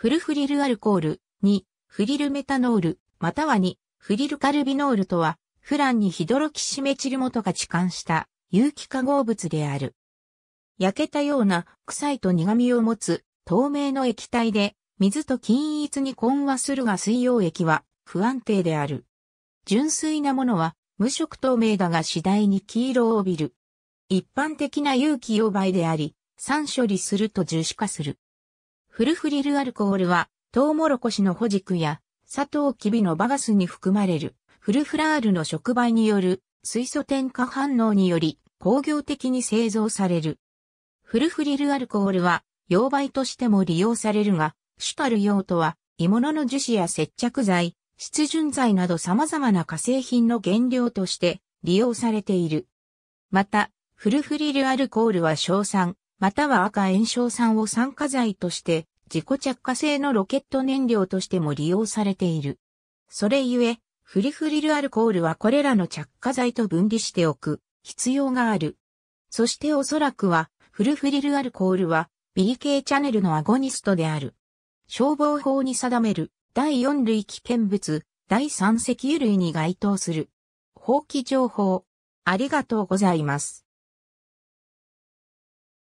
フルフリルアルコール、2、フリルメタノール、または2、フリルカルビノールとは、フランにヒドロキシメチルモトが置換した有機化合物である。焼けたような臭いと苦味を持つ透明の液体で水と均一に混和するが水溶液は不安定である。純粋なものは無色透明だが次第に黄色を帯びる。一般的な有機溶媒であり、酸処理すると樹脂化する。フルフリルアルコールは、トウモロコシのホジクや、サトウキビのバガスに含まれる、フルフラールの触媒による水素添加反応により工業的に製造される。フルフリルアルコールは、溶媒としても利用されるが、主たる用途は、鋳物の樹脂や接着剤、湿潤剤など様々な化成品の原料として利用されている。また、フルフリルアルコールは硝酸、または赤炎症酸を酸化剤として、自己着火性のロケット燃料としても利用されている。それゆえ、フリフリルアルコールはこれらの着火剤と分離しておく必要がある。そしておそらくは、フルフリルアルコールは、ビリケチャネルのアゴニストである。消防法に定める第4類危険物、第3石油類に該当する。放棄情報。ありがとうございます。